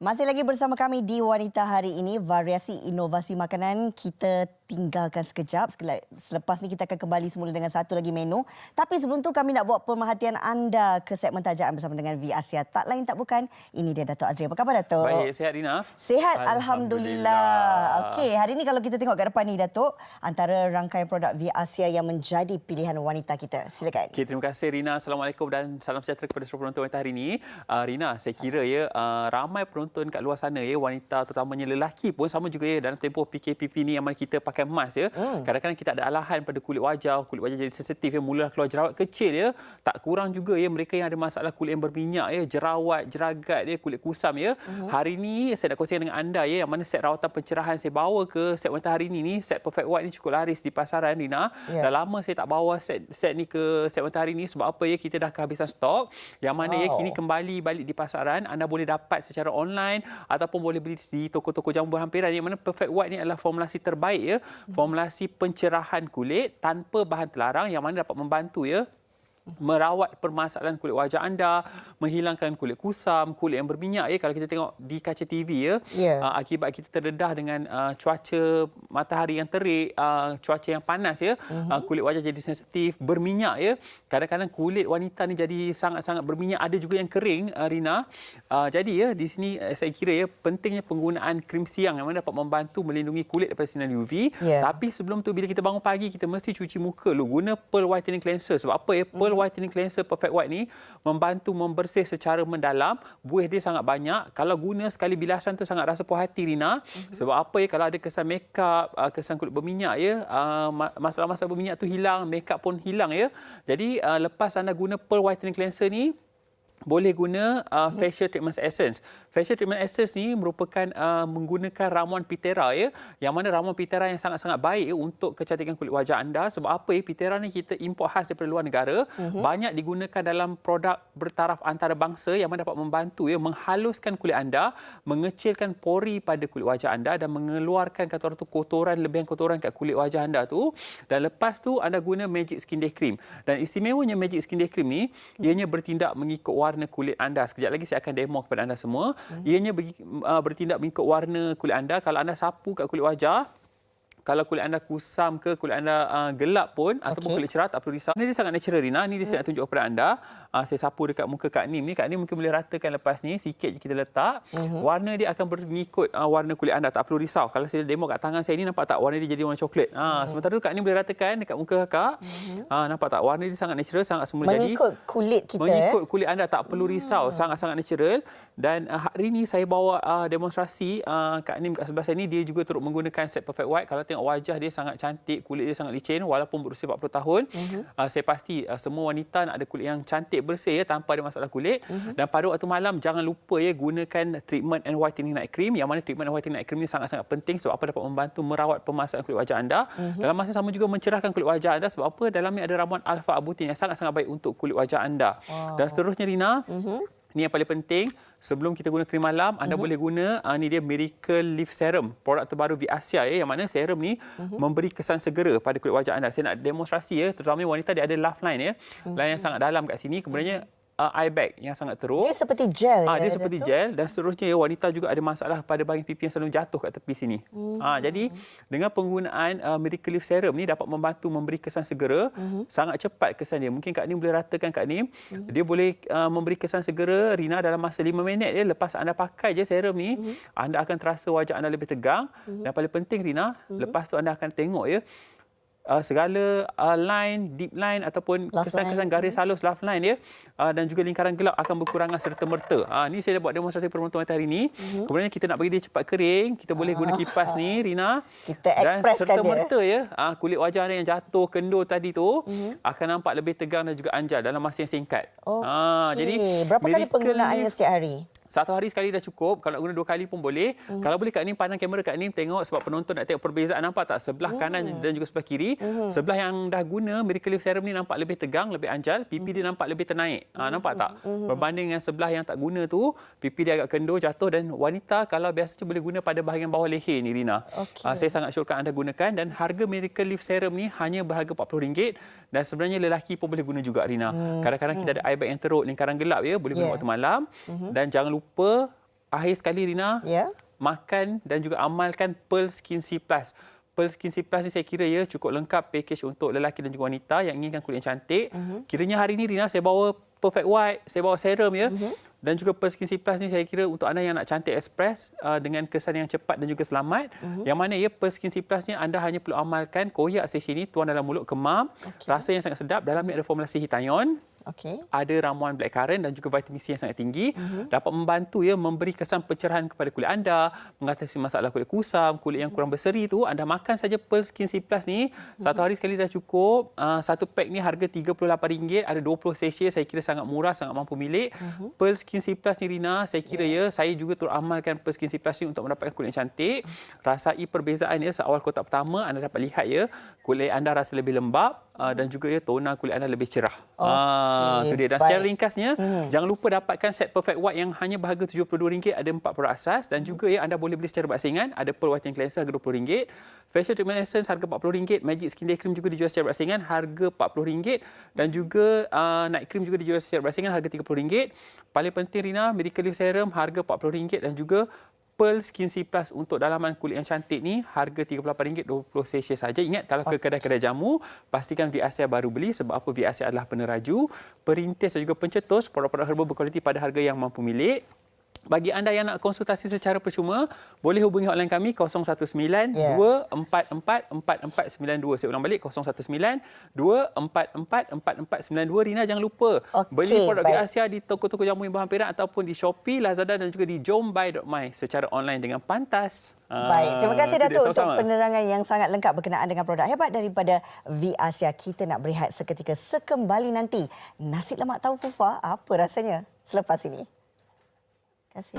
Masih lagi bersama kami di Wanita hari ini, variasi inovasi makanan kita tinggalkan sekejap. Selepas ni kita akan kembali semula dengan satu lagi menu. Tapi sebelum tu kami nak buat pemerhatian anda ke segmen tajaan bersama dengan V Asia. Tak lain tak bukan, ini dia Dato' Azri. Apa khabar Dato'? Baik, sehat Rina. Sehat, Alhamdulillah. Alhamdulillah. Okey, hari ini kalau kita tengok ke depan ni Dato', antara rangkaian produk V Asia yang menjadi pilihan wanita kita. Silakan. Okay, terima kasih Rina. Assalamualaikum dan salam sejahtera kepada semua penonton wanita hari ini. Uh, ah, Rina, saya kira ya, uh, ramai penonton kat luar sana ya, wanita terutamanya lelaki pun sama juga ya dalam tempoh PKPP ni yang mana kita pakai pakai mask ya. Hmm. Kadang-kadang kita ada alahan pada kulit wajah, kulit wajah jadi sensitif ya, mulalah keluar jerawat kecil ya. Tak kurang juga ya mereka yang ada masalah kulit yang berminyak ya, jerawat, jeragat ya, kulit kusam ya. Hari ini saya nak kongsikan dengan anda ya yang mana set rawatan pencerahan saya bawa ke set mata hari ini ni, set Perfect White ni cukup laris di pasaran Rina. Yeah. Dah lama saya tak bawa set set ni ke set mata hari ini sebab apa ya kita dah kehabisan stok. Yang mana ya, wow. ya kini kembali balik di pasaran. Anda boleh dapat secara online ataupun boleh beli di toko-toko jamu berhampiran yang mana Perfect White ni adalah formulasi terbaik ya formulasi pencerahan kulit tanpa bahan terlarang yang mana dapat membantu ya merawat permasalahan kulit wajah anda, menghilangkan kulit kusam, kulit yang berminyak ya kalau kita tengok di kaca TV ya. Yeah. Ya. akibat kita terdedah dengan uh, cuaca matahari yang terik, uh, cuaca yang panas ya, mm-hmm. uh, kulit wajah jadi sensitif, berminyak ya. Kadang-kadang kulit wanita ni jadi sangat-sangat berminyak, ada juga yang kering uh, Rina. Uh, jadi ya di sini eh, saya kira ya pentingnya penggunaan krim siang yang dapat membantu melindungi kulit daripada sinar UV. Yeah. Tapi sebelum tu bila kita bangun pagi kita mesti cuci muka dulu guna pearl whitening cleanser sebab apa ya? Mhm. Pearl mm-hmm double whitening cleanser perfect white ni membantu membersih secara mendalam buih dia sangat banyak kalau guna sekali bilasan tu sangat rasa puas hati Rina mm -hmm. sebab apa ya kalau ada kesan makeup uh, kesan kulit berminyak ya uh, masalah-masalah berminyak tu hilang makeup pun hilang ya jadi uh, lepas anda guna pearl whitening cleanser ni boleh guna uh, facial treatment essence Facial treatment access ni merupakan uh, menggunakan ramuan pitera ya. Yang mana ramuan pitera yang sangat-sangat baik ya, untuk kecantikan kulit wajah anda. Sebab apa ya? Pitera ni kita import khas daripada luar negara. Uh-huh. Banyak digunakan dalam produk bertaraf antarabangsa yang mana dapat membantu ya menghaluskan kulit anda, mengecilkan pori pada kulit wajah anda dan mengeluarkan kata tu kotoran lebihan kotoran kat kulit wajah anda tu. Dan lepas tu anda guna Magic Skin Day Cream. Dan istimewanya Magic Skin Day Cream ni ianya bertindak mengikut warna kulit anda. Sekejap lagi saya akan demo kepada anda semua ianya ah, bertindak mengikut warna kulit anda kalau anda sapu kat kulit wajah kalau kulit anda kusam ke kulit anda uh, gelap pun ah, okay. ataupun kulit cerah tak perlu risau. Ini dia sangat natural Rina. Ini dia hmm. saya nak tunjuk kepada anda. Uh, saya sapu dekat muka Kak Nim ni. Kak Nim mungkin boleh ratakan lepas ni sikit je kita letak. Hmm. Warna dia akan mengikut uh, warna kulit anda tak perlu risau. Kalau saya demo kat tangan saya ni nampak tak warna dia jadi warna coklat. Ha uh, hmm. sementara tu Kak Nim boleh ratakan dekat muka Kak. Ha hmm. uh, nampak tak warna dia sangat natural sangat semula mengikut jadi. Mengikut kulit kita. Mengikut kulit anda tak perlu hmm. risau. Hmm. Sangat-sangat natural dan uh, hari ni saya bawa uh, demonstrasi uh, Kak Nim kat sebelah saya ni dia juga turut menggunakan set perfect white kalau tengok wajah dia sangat cantik, kulit dia sangat licin walaupun berusia 40 tahun. Uh-huh. Uh, saya pasti uh, semua wanita nak ada kulit yang cantik bersih ya tanpa ada masalah kulit. Uh-huh. Dan pada waktu malam jangan lupa ya gunakan treatment and whitening night cream. Yang mana treatment and whitening night cream ni sangat-sangat penting sebab apa dapat membantu merawat pemasangan kulit wajah anda. Uh-huh. Dalam masa sama juga mencerahkan kulit wajah anda sebab apa? Dalamnya ada ramuan alpha abutin yang sangat-sangat baik untuk kulit wajah anda. Wow. Dan seterusnya Rina, uh-huh. Ini yang paling penting, sebelum kita guna krim malam, anda uh-huh. boleh guna uh, ni dia Miracle Leaf Serum, produk terbaru di Asia ya, eh, yang mana serum ni uh-huh. memberi kesan segera pada kulit wajah anda. Saya nak demonstrasi ya, terutamanya wanita dia ada laugh line ya, uh-huh. line yang sangat dalam kat sini. Kemudiannya uh, eye bag yang sangat teruk. Dia seperti gel. Ah, ya, dia, dia seperti dia gel dan seterusnya ya, wanita juga ada masalah pada bahagian pipi yang selalu jatuh kat tepi sini. Mm-hmm. Ah, jadi dengan penggunaan uh, Miracle Leaf Serum ni dapat membantu memberi kesan segera, mm-hmm. sangat cepat kesan dia. Mungkin Kak Nim boleh ratakan Kak Nim, mm-hmm. dia boleh uh, memberi kesan segera Rina dalam masa 5 minit ya lepas anda pakai je serum ni, mm-hmm. anda akan terasa wajah anda lebih tegang mm-hmm. dan paling penting Rina, mm-hmm. lepas tu anda akan tengok ya uh, segala uh, line, deep line ataupun kesan-kesan garis hmm. halus, love line ya, uh, dan juga lingkaran gelap akan berkurangan serta merta. Uh, ni saya dah buat demonstrasi permontongan hari ini. hmm Kemudian kita nak bagi dia cepat kering, kita boleh guna kipas ni, Rina. Kita dan serta merta ya, uh, kulit wajah anda yang jatuh kendur tadi tu hmm akan nampak lebih tegang dan juga anjal dalam masa yang singkat. Okay. Uh, jadi berapa kali penggunaannya setiap hari? Satu hari sekali dah cukup. Kalau nak guna dua kali pun boleh. Mm. Kalau boleh Kak Nim pandang kamera Kak Nim tengok sebab penonton nak tengok perbezaan nampak tak? Sebelah mm. kanan dan juga sebelah kiri. Mm. Sebelah yang dah guna Miracle Lift Serum ni nampak lebih tegang, lebih anjal. Pipi mm. dia nampak lebih ternaik. Mm. Ha, hmm. nampak tak? Mm. Berbanding dengan sebelah yang tak guna tu, pipi dia agak kendur, jatuh dan wanita kalau biasa biasanya boleh guna pada bahagian bawah leher ni Rina. Okay. Ha, saya sangat syorkan anda gunakan dan harga Miracle Lift Serum ni hanya berharga RM40 dan sebenarnya lelaki pun boleh guna juga Rina. Hmm. Kadang-kadang mm. kita hmm. ada eye bag yang teruk, lingkaran gelap ya, boleh yeah. guna waktu malam mm dan jangan lupa akhir sekali Rina yeah. makan dan juga amalkan Pearl Skin C Plus. Pearl Skin C Plus ni saya kira ya cukup lengkap package untuk lelaki dan juga wanita yang inginkan kulit yang cantik. Mm-hmm. Kiranya hari ini Rina saya bawa Perfect White, saya bawa serum ya. Mm-hmm. Dan juga Pearl Skin C Plus ni saya kira untuk anda yang nak cantik express uh, dengan kesan yang cepat dan juga selamat. Mm-hmm. Yang mana ya Pearl Skin C Plus ni anda hanya perlu amalkan koyak sesi ni tuan dalam mulut kemam. Okay. Rasa yang sangat sedap dalam ni ada formulasi hitayon. Okay. Ada ramuan black currant dan juga vitamin C yang sangat tinggi mm-hmm. dapat membantu ya memberi kesan pencerahan kepada kulit anda, mengatasi masalah kulit kusam, kulit yang kurang berseri itu anda makan saja Pearl Skin C Plus ni mm-hmm. satu hari sekali dah cukup. Uh, satu pack ni harga RM38, ada 20 sesi saya kira sangat murah, sangat mampu milik. Mm-hmm. Pearl Skin C Plus ni Rina, saya kira yeah. ya, saya juga turut amalkan Pearl Skin C Plus ni untuk mendapatkan kulit yang cantik. Mm-hmm. Rasai perbezaan ya seawal kotak pertama anda dapat lihat ya, kulit anda rasa lebih lembap, uh, dan juga ya tona kulit anda lebih cerah. Ah, okay, uh, dia. Dan secara ringkasnya, hmm. jangan lupa dapatkan set Perfect White yang hanya berharga RM72, ada empat produk asas dan juga ya anda boleh beli secara berasingan. Ada Pearl Whitening Cleanser harga RM20, Facial Treatment Essence harga RM40, Magic Skin Day Cream juga dijual secara berasingan harga RM40 dan juga uh, Night Cream juga dijual secara berasingan harga RM30. Paling penting Rina, medical Serum harga RM40 dan juga Pearl Skin C Plus untuk dalaman kulit yang cantik ni harga RM38.20 sesi saja. Ingat kalau ke kedai-kedai jamu, pastikan VSI baru beli sebab apa VSI adalah peneraju, perintis dan juga pencetus produk-produk herba berkualiti pada harga yang mampu milik bagi anda yang nak konsultasi secara percuma, boleh hubungi hotline kami 019 yeah. 244 4492. Saya ulang balik 019 244 4492. Rina jangan lupa okay, beli produk baik. Asia di toko-toko jamu yang berhampiran ataupun di Shopee, Lazada dan juga di jombuy.my secara online dengan pantas. Ah, baik, terima kasih Datuk untuk penerangan yang sangat lengkap berkenaan dengan produk hebat daripada V Asia. Kita nak berehat seketika sekembali nanti. Nasi lemak tahu fufa apa rasanya? Selepas ini. Casi.